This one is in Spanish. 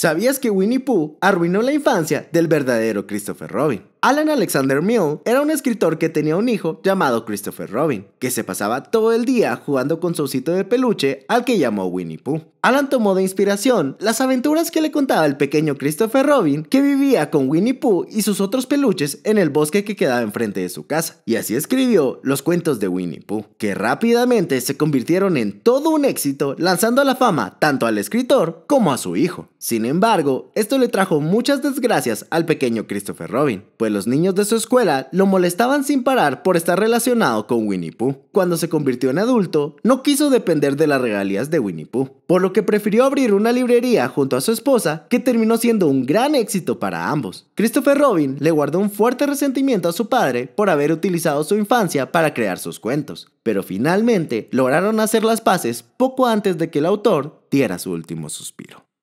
¿Sabías que Winnie Pooh arruinó la infancia del verdadero Christopher Robin? Alan Alexander Mill era un escritor que tenía un hijo llamado Christopher Robin, que se pasaba todo el día jugando con su osito de peluche al que llamó Winnie Pooh. Alan tomó de inspiración las aventuras que le contaba el pequeño Christopher Robin, que vivía con Winnie Pooh y sus otros peluches en el bosque que quedaba enfrente de su casa, y así escribió los cuentos de Winnie Pooh, que rápidamente se convirtieron en todo un éxito, lanzando a la fama tanto al escritor como a su hijo. Sin embargo, esto le trajo muchas desgracias al pequeño Christopher Robin, pues los niños de su escuela lo molestaban sin parar por estar relacionado con Winnie Pooh. Cuando se convirtió en adulto, no quiso depender de las regalías de Winnie Pooh, por lo que prefirió abrir una librería junto a su esposa que terminó siendo un gran éxito para ambos. Christopher Robin le guardó un fuerte resentimiento a su padre por haber utilizado su infancia para crear sus cuentos, pero finalmente lograron hacer las paces poco antes de que el autor diera su último suspiro.